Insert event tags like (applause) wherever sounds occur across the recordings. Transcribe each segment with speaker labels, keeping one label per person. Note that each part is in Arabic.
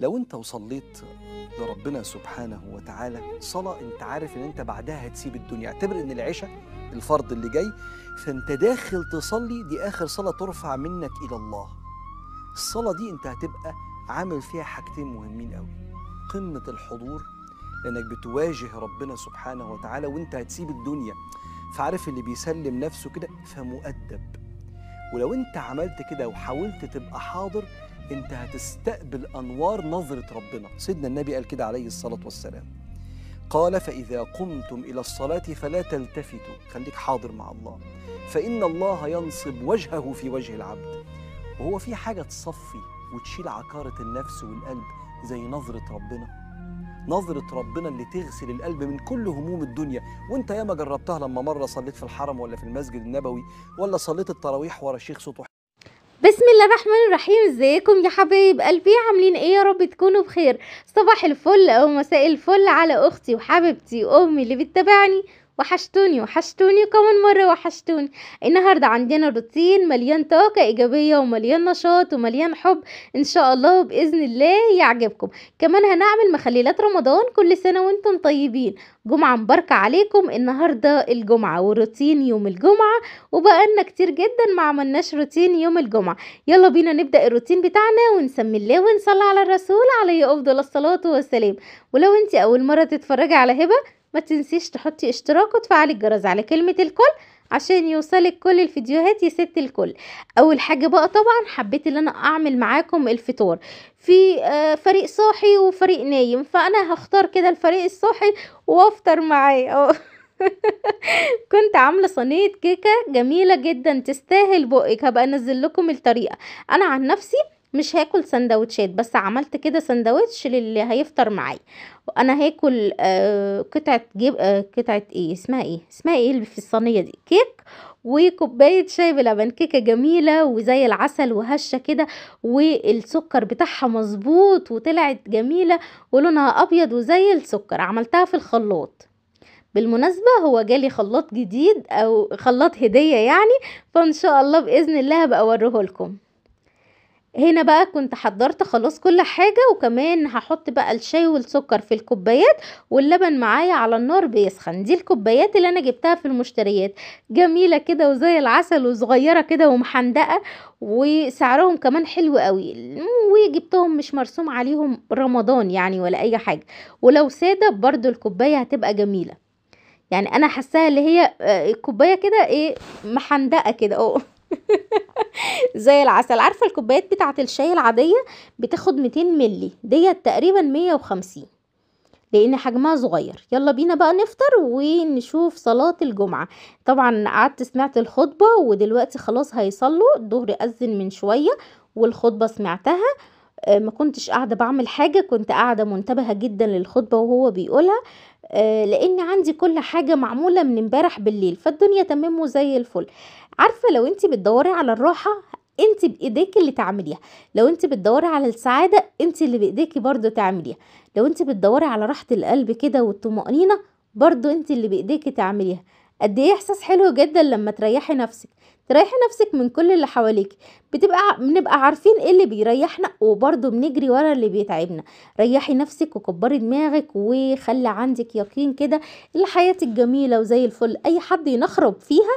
Speaker 1: لو انت وصليت لربنا سبحانه وتعالى صلاة انت عارف ان انت بعدها هتسيب الدنيا اعتبر ان العشاء الفرض اللي جاي فانت داخل تصلي دي اخر صلاة ترفع منك الى الله الصلاة دي انت هتبقى عامل فيها حاجتين مهمين قوي قمة الحضور لانك بتواجه ربنا سبحانه وتعالى وانت هتسيب الدنيا فعارف اللي بيسلم نفسه كده فمؤدب ولو انت عملت كده وحاولت تبقى حاضر انت هتستقبل انوار نظره ربنا سيدنا النبي قال كده عليه الصلاه والسلام قال فاذا قمتم الى الصلاه فلا تلتفتوا خليك حاضر مع الله فان الله ينصب وجهه في وجه العبد وهو في حاجه تصفي وتشيل عكاره النفس والقلب زي نظره ربنا نظرة ربنا اللي تغسل القلب من كل هموم الدنيا وانت ياما جربتها لما مرة صليت في الحرم ولا في المسجد النبوي ولا صليت التراويح ورا شيخ صوته بسم الله الرحمن الرحيم ازيكم يا حبايب قلبي عاملين ايه يا رب تكونوا بخير صباح الفل او مساء الفل على اختي وحبيبتي وامي اللي بتتابعني وحشتوني وحشتوني كمان مرة وحشتوني النهاردة عندنا روتين مليان طاقة إيجابية ومليان نشاط ومليان حب إن شاء الله بإذن الله يعجبكم كمان هنعمل مخليلات رمضان كل سنة وانتم طيبين جمعة مباركة عليكم النهاردة الجمعة وروتين يوم الجمعة وبقالنا كتير جدا ما عملناش روتين يوم الجمعة يلا بينا نبدأ الروتين بتاعنا ونسمي الله ونصلي على الرسول عليه أفضل الصلاة والسلام ولو انت أول مرة تتفرجي على هبة ما تنسيش تحطي اشتراك وتفعلي الجرس على كلمة الكل عشان يوصلك كل الفيديوهات يا ست الكل اول حاجه بقى طبعا حبيت ان انا اعمل معاكم الفطار في آه، فريق صاحي وفريق نايم فانا هختار كده الفريق الصاحي وافطر معي (laughs) كنت عامله صينيه كيكه جميله جدا تستاهل بقك هبقى انزل لكم الطريقه انا عن نفسي مش هاكل سندوتشات بس عملت كده سندوتش للي هيفطر معايا انا هاكل آه قطعه جيب آه قطعه ايه اسمها ايه اسمها ايه اللي في الصينيه دي كيك وكوبايه شاي بلبن كيكه جميله وزي العسل وهشه كده والسكر بتاعها مظبوط وطلعت جميله ولونها ابيض وزي السكر عملتها في الخلاط بالمناسبة هو جالي خلاط جديد او خلاط هدية يعني فان شاء الله بإذن الله هبقى اوريه لكم هنا بقى كنت حضرت خلاص كل حاجة وكمان هحط بقى الشاي والسكر في الكوبايات واللبن معايا على النار بيسخن دي الكوبايات اللي انا جبتها في المشتريات جميلة كده وزي العسل وصغيرة كده ومحندقة وسعرهم كمان حلو قوي وجبتهم مش مرسوم عليهم رمضان يعني ولا اي حاجة ولو سادة برضو الكوباية هتبقى جميلة يعني انا حاساها اللي هي الكوباية آه، كده ايه محندقة كده اه (laughs) زي العسل عارفه الكوبايات بتاعه الشاي العاديه بتاخد 200 مللي ديت تقريبا 150 لان حجمها صغير يلا بينا بقى نفطر ونشوف صلاه الجمعه طبعا قعدت سمعت الخطبه ودلوقتي خلاص هيصلوا الظهر اذن من شويه والخطبه سمعتها آه، ما كنتش قاعدة بعمل حاجة كنت قاعدة منتبهة جدا للخطبة وهو بيقولها آه، لان عندي كل حاجة معمولة من امبارح بالليل فالدنيا تمام وزي الفل عارفه لو انت بتدوري على الراحه انت بايديك اللي تعمليها لو انت بتدوري على السعاده انت اللي بايديكي برضو تعمليها لو انت بتدوري على راحه القلب كده والطمانينه برضو انت اللي بايديكي تعمليها قد ايه احساس حلو جدا لما تريحي نفسك تريحي نفسك من كل اللي حواليك بتبقى بنبقى عارفين ايه اللي بيريحنا وبرضه بنجري ورا اللي بيتعبنا ريحي نفسك وكبري دماغك وخلي عندك يقين كده ان حياتك جميله وزي الفل اي حد ينخرب فيها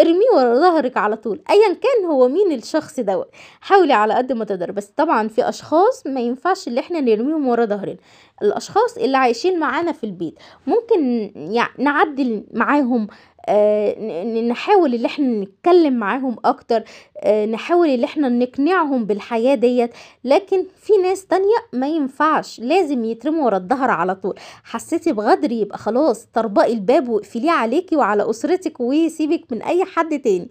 Speaker 1: ارميه ورا ظهرك على طول ايا كان هو مين الشخص دوت حاولي على قد ما تقدر بس طبعا في اشخاص ما ينفعش اللي احنا نرميهم ورا ظهرنا الاشخاص اللي عايشين معانا في البيت ممكن يعني نعدل معاهم آه، نحاول اللي احنا نتكلم معاهم اكتر آه، نحاول اللي احنا نقنعهم بالحياة ديت لكن في ناس تانية ما ينفعش لازم يترموا ورا الظهر على طول حسيتي بغدر يبقى خلاص طربقي الباب وقفليه عليكي وعلى اسرتك وسيبك من اي حد تاني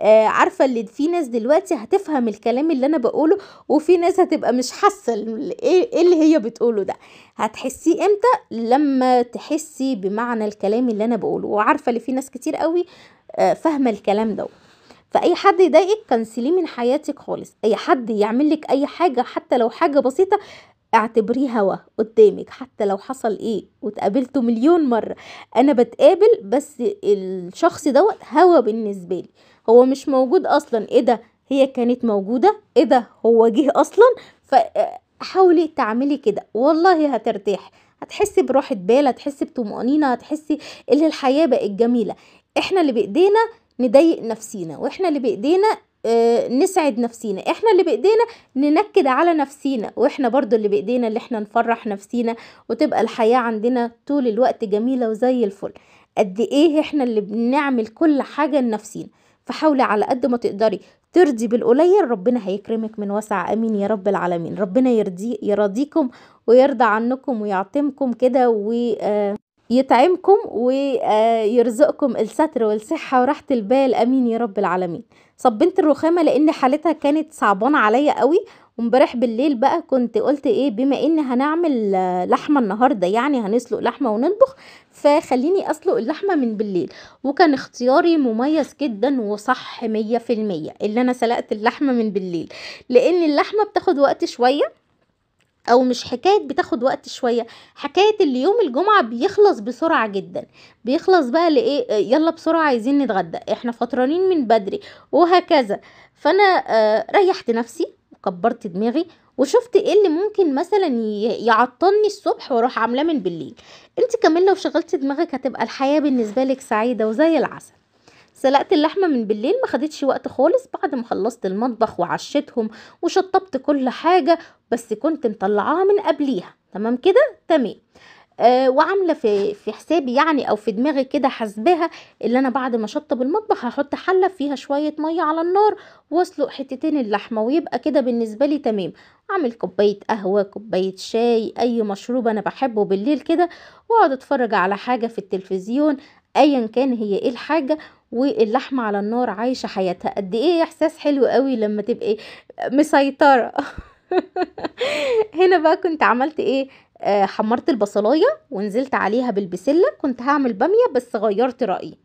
Speaker 1: آه عارفه اللي في ناس دلوقتي هتفهم الكلام اللي انا بقوله وفي ناس هتبقى مش حاسه إيه،, ايه اللي هي بتقوله ده هتحسيه امتى لما تحسي بمعنى الكلام اللي انا بقوله وعارفه اللي في ناس كتير قوي آه فاهمه الكلام ده فاي حد يضايقك كنسليه من حياتك خالص اي حد يعمل لك اي حاجه حتى لو حاجه بسيطه اعتبريه هوا قدامك حتى لو حصل ايه وتقابلته مليون مره انا بتقابل بس الشخص دوت هوا بالنسبه لي هو مش موجود اصلا ايه ده هي كانت موجودة ايه ده هو جه اصلا فحاولي تعملي كده والله هترتاحي هتحسي براحة بال هتحسي بطمأنينة هتحسي ان الحياة بقت جميلة احنا اللي بايدينا نضايق نفسينا واحنا اللي بايدينا آه، نسعد نفسينا احنا اللي بايدينا ننكد على نفسينا واحنا برضو اللي بايدينا اللي احنا نفرح نفسينا وتبقى الحياة عندنا طول الوقت جميلة وزي الفل قد ايه احنا اللي بنعمل كل حاجة لنفسينا فحاولي على قد ما تقدري ترضي بالقليل ربنا هيكرمك من واسع امين يا رب العالمين ربنا يرضي يرضيكم ويرضى عنكم ويعطمكم كده ويطعمكم آه، ويرزقكم آه، الستر والصحة وراحة البال امين يا رب العالمين صبنت الرخامة لان حالتها كانت صعبانة عليا قوي وامبارح بالليل بقى كنت قلت ايه بما ان هنعمل لحمه النهارده يعني هنسلق لحمه ونطبخ فخليني اسلق اللحمه من بالليل وكان اختياري مميز جدا وصح 100% اللي انا سلقت اللحمه من بالليل لان اللحمه بتاخد وقت شويه او مش حكايه بتاخد وقت شويه حكايه اللي يوم الجمعه بيخلص بسرعه جدا بيخلص بقى لايه يلا بسرعه عايزين نتغدى احنا فطرانين من بدري وهكذا فانا آه، ريحت نفسي وكبرت دماغي وشفت ايه اللي ممكن مثلا يعطلني الصبح واروح عاملاه من بالليل انت كمان لو شغلت دماغك هتبقى الحياه بالنسبه لك سعيده وزي العسل سلقت اللحمة من بالليل ما خدتش وقت خالص بعد ما خلصت المطبخ وعشتهم وشطبت كل حاجة بس كنت مطلعاها من قبليها تمام كده تمام آه، وعامله في في حسابي يعني او في دماغي كده حاسباها اللي انا بعد ما اشطب المطبخ هحط حله فيها شويه ميه على النار واسلق حتتين اللحمه ويبقى كده بالنسبه لي تمام اعمل كوبايه قهوه كوبايه شاي اي مشروب انا بحبه بالليل كده واقعد اتفرج على حاجه في التلفزيون ايا كان هي ايه الحاجه واللحمه على النار عايشه حياتها قد ايه احساس حلو قوي لما تبقي مسيطره (laughs) هنا بقى كنت عملت ايه آه، حمرت البصلايه ونزلت عليها بالبسله كنت هعمل باميه بس غيرت رايي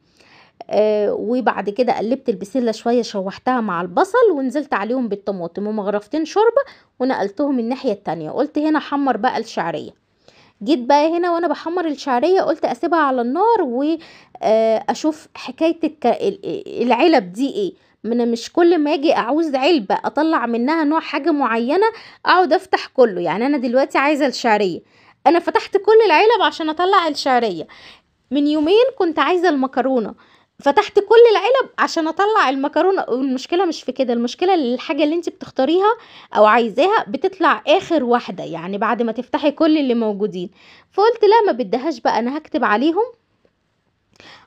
Speaker 1: آه، وبعد كده قلبت البسله شويه شوحتها مع البصل ونزلت عليهم بالطماطم ومغرفتين شوربه ونقلتهم الناحيه التانية قلت هنا حمر بقى الشعريه جيت بقى هنا وانا بحمر الشعريه قلت اسيبها على النار واشوف آه، حكايه العلب دي ايه ما انا مش كل ما اجي اعوز علبه اطلع منها نوع حاجه معينه اقعد افتح كله يعني انا دلوقتي عايزه الشعريه انا فتحت كل العلب عشان اطلع الشعريه من يومين كنت عايزه المكرونه فتحت كل العلب عشان اطلع المكرونه المشكلة مش في كده المشكله الحاجه اللي انت بتختاريها او عايزاها بتطلع اخر واحده يعني بعد ما تفتحي كل اللي موجودين فقلت لا ما بدهاش بقى انا هكتب عليهم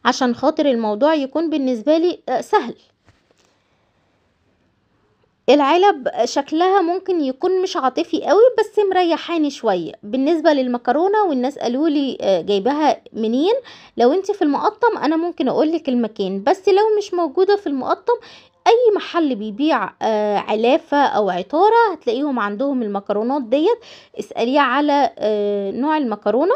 Speaker 1: عشان خاطر الموضوع يكون بالنسبه لي آه، سهل العلب شكلها ممكن يكون مش عاطفي قوي بس مريحاني شويه بالنسبه للمكرونه والناس قالوا لي آه، جايباها منين لو انت في المقطم انا ممكن اقول لك المكان بس لو مش موجوده في المقطم اي محل بيبيع آه، علافه او عطاره هتلاقيهم عندهم المكرونات ديت اساليه على آه، نوع المكرونه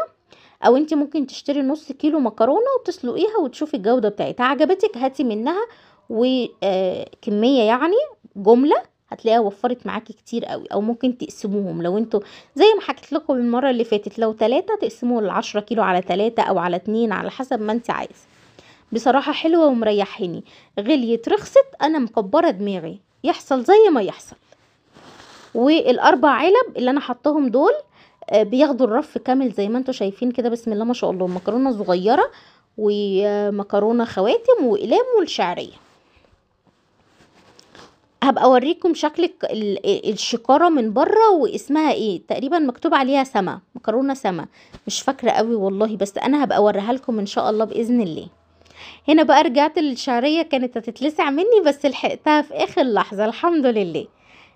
Speaker 1: او انت ممكن تشتري نص كيلو مكرونه وتسلقيها وتشوفي الجوده بتاعتها عجبتك هاتي منها وكميه يعني جمله هتلاقيها وفرت معاكي كتير قوي او ممكن تقسموهم لو انتوا زي ما حكيت لكم المره اللي فاتت لو ثلاثه تقسموا العشرة كيلو على ثلاثه او على اتنين على حسب ما انت عايزه بصراحه حلوه ومريحيني غليت رخصت انا مكبره دماغي يحصل زي ما يحصل والاربع علب اللي انا حطاهم دول آه، بياخدوا الرف كامل زي ما انتوا شايفين كده بسم الله ما شاء الله مكرونه صغيره ومكرونه خواتم واقلام والشعريه هبقى اوريكم شكل ال- الشكاره من بره واسمها ايه تقريبا مكتوب عليها سما مكرونه سما مش فاكره قوي والله بس انا هبقى اوريها لكم ان شاء الله باذن الله هنا بقى رجعت الشعريه كانت هتتلسع مني بس لحقتها في اخر لحظه الحمد لله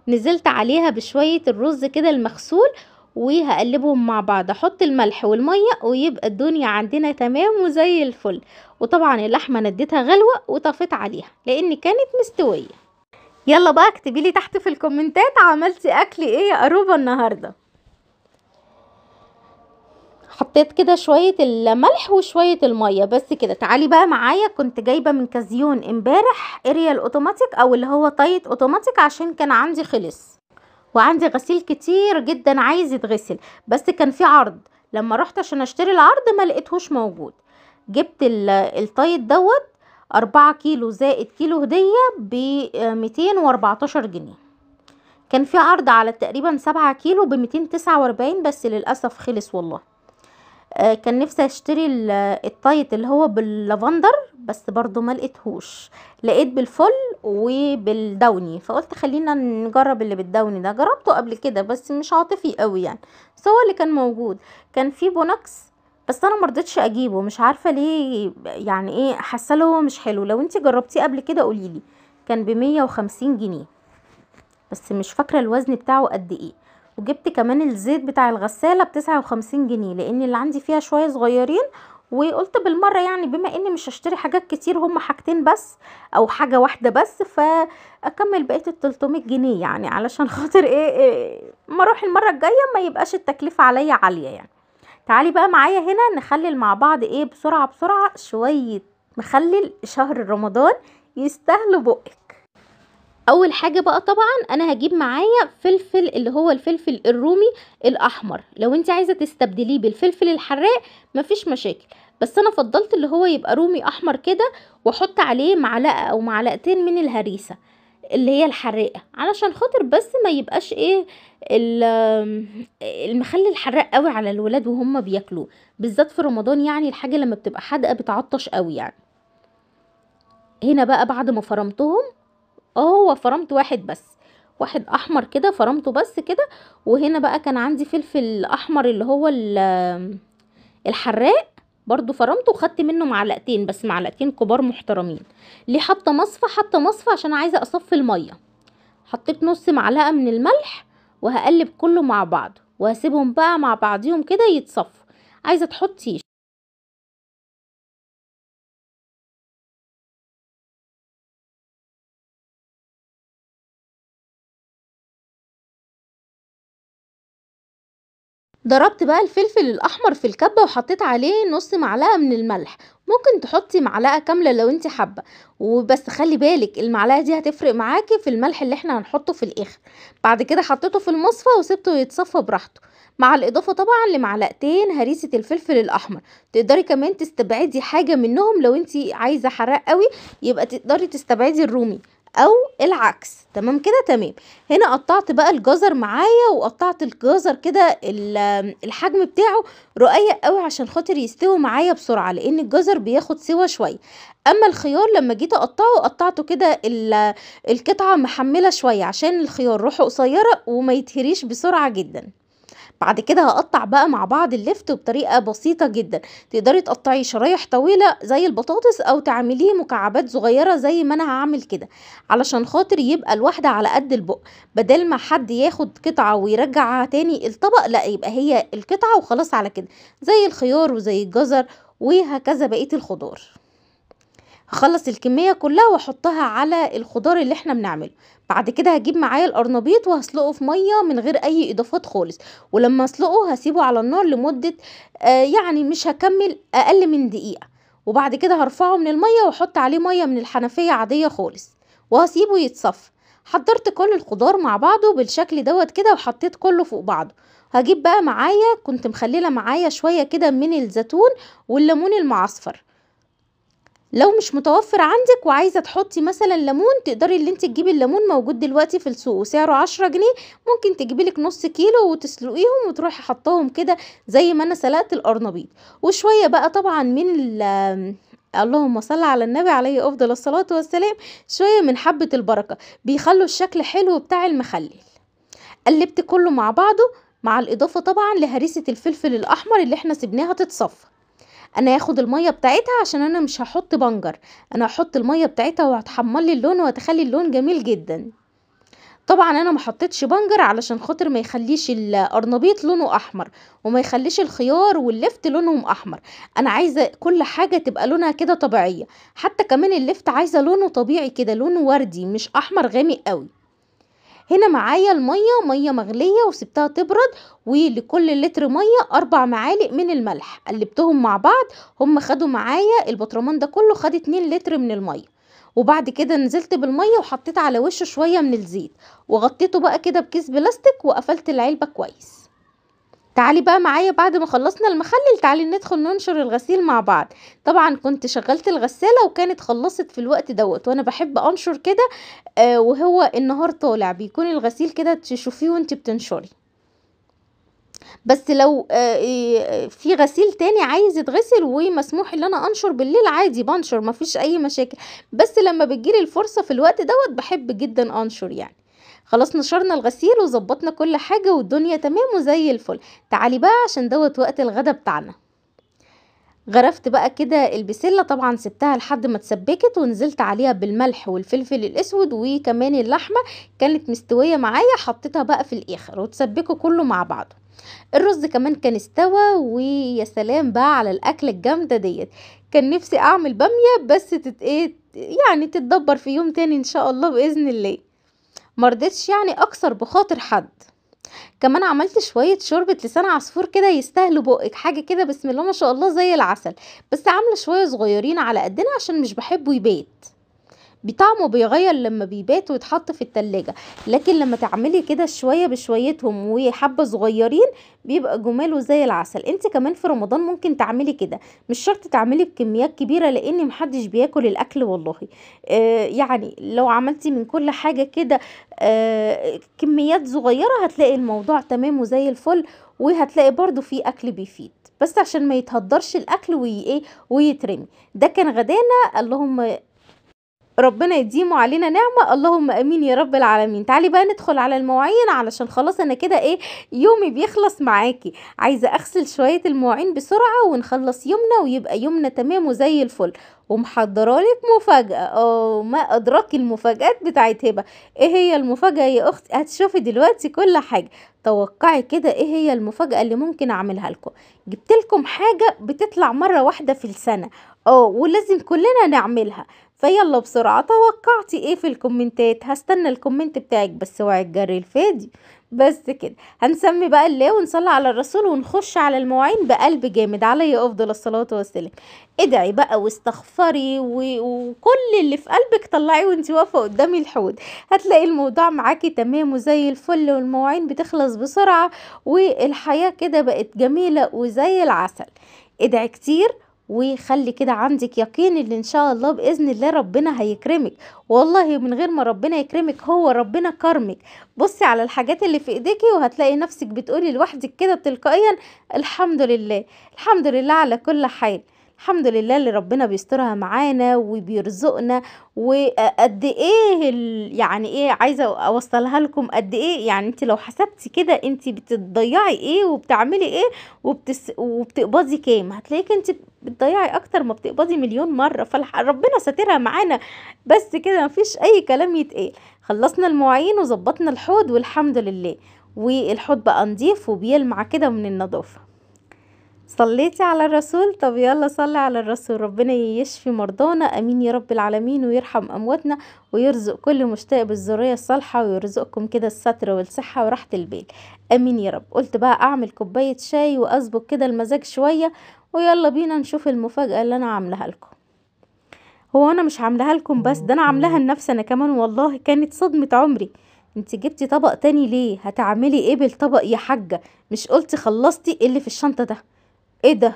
Speaker 1: نزلت عليها بشويه الرز كده المغسول وهقلبهم مع بعض احط الملح والميه ويبقى الدنيا عندنا تمام وزي الفل وطبعا اللحمه نديتها غلوه وطفيت عليها لان كانت مستويه يلا بقى اكتبي لي تحت في الكومنتات عملتي اكل ايه يا قروبه النهارده حطيت كده شويه الملح وشويه الميه بس كده تعالي بقى معايا كنت جايبه من كازيون امبارح اريال اوتوماتيك او اللي هو طايت اوتوماتيك عشان كان عندي خلص وعندي غسيل كتير جدا عايز يتغسل بس كان في عرض لما رحت عشان اشتري العرض ما لقيتهوش موجود جبت الطايت دوت أربعة كيلو زائد كيلو هدية بميتين آه، وأربعتاشر جنيه كان في عرض على تقريبا سبعة كيلو بميتين تسعة وأربعين بس للأسف خلص والله آه كان نفسي اشتري الطايت اللي هو باللافندر بس برضو ما لقيتهوش لقيت بالفل وبالدوني فقلت خلينا نجرب اللي بالدوني ده جربته قبل كده بس مش عاطفي قوي يعني بس هو اللي كان موجود كان في بونكس بس انا مرضتش اجيبه مش عارفه ليه يعني ايه حاسه هو مش حلو لو انت جربتيه قبل كده قوليلي كان بمية وخمسين جنيه بس مش فاكره الوزن بتاعه قد ايه وجبت كمان الزيت بتاع الغساله بتسعة وخمسين جنيه لان اللي عندي فيها شويه صغيرين وقلت بالمره يعني بما اني مش هشتري حاجات كتير هما حاجتين بس او حاجه واحده بس فاكمل بقيه ال 300 جنيه يعني علشان (laughs) خاطر ايه, إيه ما اروح المره الجايه ما يبقاش التكلفه عليا عاليه يعني تعالي بقى معايا هنا نخلل مع بعض ايه بسرعة بسرعة شوية مخلل شهر رمضان يستاهلوا بقك اول حاجة بقى طبعا انا هجيب معايا فلفل اللي هو الفلفل الرومي الاحمر لو انت عايزة تستبدليه بالفلفل الحراق مفيش مشاكل بس انا فضلت اللي هو يبقى رومي احمر كده واحط عليه معلقة او معلقتين من الهريسة اللي هي الحراقه علشان خاطر بس ما يبقاش ايه المخلي الحراق قوي على الولاد وهم بياكلوه بالذات في رمضان يعني الحاجه لما بتبقى حادقه بتعطش قوي يعني هنا بقى بعد ما فرمتهم اهو آه، فرمت واحد بس واحد احمر كده فرمته بس كده وهنا بقى كان عندي فلفل احمر اللي هو الحراق برضو فرمته وخدت منه معلقتين بس معلقتين كبار محترمين ليه حاطه مصفى حاطه مصفى عشان عايزه اصفي الميه حطيت نص معلقه من الملح وهقلب كله مع بعض وهسيبهم بقى مع بعضيهم كده يتصفوا عايزه تحطي ضربت بقى الفلفل الاحمر في الكبه وحطيت عليه نص معلقه من الملح ممكن تحطي معلقه كامله لو انت حابه وبس خلي بالك المعلقه دي هتفرق معاكي في الملح اللي احنا هنحطه في الاخر بعد كده حطيته في المصفى وسبته يتصفى براحته مع الاضافه طبعا لمعلقتين هريسه الفلفل الاحمر تقدري كمان تستبعدي حاجه منهم لو انت عايزه حراق قوي يبقى تقدري تستبعدي الرومي او العكس تمام كده تمام هنا قطعت بقى الجزر معايا وقطعت الجزر كده الحجم بتاعه رقيق قوي عشان خاطر يستوي معايا بسرعه لان الجزر بياخد سوى شويه اما الخيار لما جيت اقطعه قطعته كده القطعه محمله شويه عشان الخيار روحه قصيره وما يتهريش بسرعه جدا بعد كده هقطع بقى مع بعض اللفت بطريقة بسيطة جدا تقدري تقطعي شرايح طويلة زي البطاطس او تعمليه مكعبات صغيرة زي ما انا هعمل كده علشان خاطر يبقى الواحدة على قد البق بدل ما حد ياخد قطعة ويرجعها تاني الطبق لا يبقى هي القطعة وخلاص على كده زي الخيار وزي الجزر وهكذا بقية الخضار هخلص الكمية كلها واحطها على الخضار اللي احنا بنعمله بعد كده هجيب معايا القرنبيط وهسلقه في مية من غير اي اضافات خالص ولما اسلقه هسيبه على النار لمدة آه يعني مش هكمل اقل من دقيقة وبعد كده هرفعه من المية واحط عليه مية من الحنفية عادية خالص وهسيبه يتصفى حضرت كل الخضار مع بعضه بالشكل دوت كده وحطيت كله فوق بعضه هجيب بقى معايا كنت مخلله معايا شويه كده من الزيتون والليمون المعصفر لو مش متوفر عندك وعايزه تحطي مثلا ليمون تقدري اللي انت تجيبي الليمون موجود دلوقتي في السوق وسعره عشرة جنيه ممكن تجيبي لك نص كيلو وتسلقيهم وتروحي حطاهم كده زي ما انا سلقت القرنبيط وشويه بقى طبعا من اللهم صل على النبي عليه افضل الصلاه والسلام شويه من حبه البركه بيخلوا الشكل حلو بتاع المخلل قلبت كله مع بعضه مع الاضافه طبعا لهريسه الفلفل الاحمر اللي احنا سبناها تتصفى انا هاخد الميه بتاعتها عشان انا مش هحط بنجر انا هحط الميه بتاعتها وهتحمر لي اللون وهتخلي اللون جميل جدا طبعا انا ما حطيتش بنجر علشان خاطر ما يخليش القرنبيط لونه احمر وما يخليش الخيار واللفت لونهم احمر انا عايزه كل حاجه تبقى لونها كده طبيعيه حتى كمان اللفت عايزه لونه طبيعي كده لونه وردي مش احمر غامق قوي هنا معايا المية مية مغلية وسبتها تبرد ولكل لتر مية أربع معالق من الملح قلبتهم مع بعض هم خدوا معايا البطرمان ده كله خد اتنين لتر من المية وبعد كده نزلت بالمية وحطيت على وشه شوية من الزيت وغطيته بقى كده بكيس بلاستيك وقفلت العلبة كويس تعالي بقى معايا بعد ما خلصنا المخلل تعالي ندخل ننشر الغسيل مع بعض طبعا كنت شغلت الغسالة وكانت خلصت في الوقت دوت وانا بحب انشر كده آه وهو النهار طالع بيكون الغسيل كده تشوفيه وانت بتنشري بس لو آه، آه، في غسيل تاني عايز يتغسل ومسموح ان انا انشر بالليل عادي بنشر مفيش اي مشاكل بس لما بتجيلي الفرصه في الوقت دوت بحب جدا انشر يعني خلاص نشرنا الغسيل وظبطنا كل حاجه والدنيا تمام وزي الفل تعالي بقى عشان دوت وقت الغدا بتاعنا غرفت بقى كده البسله طبعا سبتها لحد ما اتسبكت ونزلت عليها بالملح والفلفل الاسود وكمان اللحمه كانت مستويه معايا حطيتها بقى في الاخر وتسبكوا كله مع بعضه الرز كمان كان استوى ويا سلام بقى على الاكله الجامده ديت كان نفسي اعمل باميه بس تت ايه يعني تتدبر في يوم تاني ان شاء الله باذن الله مرضتش يعني اكسر بخاطر حد كمان عملت شويه شوربه لسان عصفور كده يستاهلوا بقك حاجه كده بسم الله ما شاء الله زي العسل بس عامله شويه صغيرين على قدنا عشان مش بحبه يبات بطعمه بيغير لما بيبات ويتحط في التلاجة لكن لما تعملي كده شوية بشويتهم وحبة صغيرين بيبقى جماله زي العسل انت كمان في رمضان ممكن تعملي كده مش شرط تعملي بكميات كبيرة لان محدش بياكل الاكل والله آه يعني لو عملتي من كل حاجة كده آه كميات صغيرة هتلاقي الموضوع تمام وزي الفل وهتلاقي برضو في اكل بيفيد بس عشان ما يتهدرش الاكل ايه ويترمي ده كان غدانا اللهم ربنا يديمه علينا نعمة اللهم امين يا رب العالمين تعالي بقى ندخل على المواعين علشان خلاص انا كده ايه يومي بيخلص معاكي عايزة اغسل شوية المواعين بسرعة ونخلص يومنا ويبقى يومنا تمام وزي الفل ومحضرالك مفاجأة اه ما ادراك المفاجآت بتاعت هبة ايه هي المفاجأة يا اختي هتشوفي دلوقتي كل حاجة توقعي كده ايه هي المفاجأة اللي ممكن اعملها لكم جبت لكم حاجة بتطلع مرة واحدة في السنة اه ولازم كلنا نعملها فيلا بسرعة توقعتي ايه في الكومنتات هستنى الكومنت بتاعك بس اوعي تجري الفادي بس كده هنسمي بقى الله ونصلي على الرسول ونخش على المواعين بقلب جامد عليه افضل الصلاه والسلام ادعي بقى واستغفري و... وكل اللي في قلبك طلعيه وانت واقفه قدام الحوض هتلاقي الموضوع معاكي تمام وزي الفل والمواعين بتخلص بسرعه والحياه كده بقت جميله وزي العسل ادعي كتير وخلي كده عندك يقين ان ان شاء الله باذن الله ربنا هيكرمك والله من غير ما ربنا يكرمك هو ربنا كرمك بصي على الحاجات اللي في ايديكي وهتلاقي نفسك بتقولي لوحدك كده تلقائيا الحمد لله الحمد لله على كل حال الحمد لله اللي ربنا بيسترها معانا وبيرزقنا وقد ايه يعني ايه عايزه اوصلها لكم قد ايه يعني انت لو حسبتي كده انت بتضيعي ايه وبتعملي ايه وبتس وبتقبضي كام هتلاقيكي انت بتضيعي اكتر ما بتقبضي مليون مره فربنا ساترها معانا بس كده مفيش اي كلام يتقال خلصنا المواعين وظبطنا الحوض والحمد لله والحوض بقى نضيف وبيلمع كده من النظافه صليتي على الرسول طب يلا صلي على الرسول ربنا يشفي مرضانا امين يا رب العالمين ويرحم امواتنا ويرزق كل مشتاق بالذريه الصالحه ويرزقكم كده الستر والصحه وراحه البال امين يا رب قلت بقى اعمل كوبايه شاي واظبط كده المزاج شويه ويلا بينا نشوف المفاجاه اللي انا عاملاها لكم هو انا مش عاملاها لكم بس ده انا عاملاها لنفسي انا كمان والله كانت صدمه عمري انت جبتي طبق تاني ليه هتعملي ايه بالطبق يا حاجه مش قلتي خلصتي إيه اللي في الشنطه ده ايه ده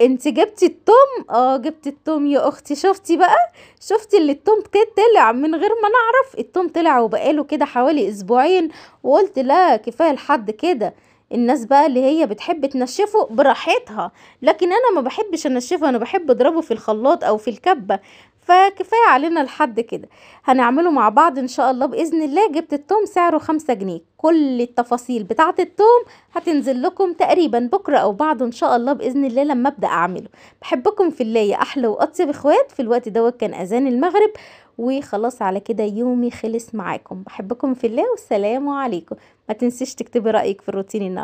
Speaker 1: انت جبتي التوم اه جبتي التوم يا اختي شفتي بقى شفتي اللي التوم كده طلع من غير ما نعرف التوم طلع وبقاله كده حوالي اسبوعين وقلت لا كفايه لحد كده الناس بقى اللي هي بتحب تنشفه براحتها لكن انا ما بحبش انشفه انا بحب اضربه في الخلاط او في الكبه فكفايه علينا لحد كده هنعمله مع بعض ان شاء الله باذن الله جبت التوم سعره خمسة جنيه كل التفاصيل بتاعه التوم هتنزل لكم تقريبا بكره او بعده ان شاء الله باذن الله لما ابدا اعمله بحبكم في الله يا احلى واطيب اخوات في الوقت دوت كان اذان المغرب وخلاص على كده يومي خلص معاكم بحبكم في الله والسلام عليكم ما تنسيش تكتبي رايك في الروتين النهارده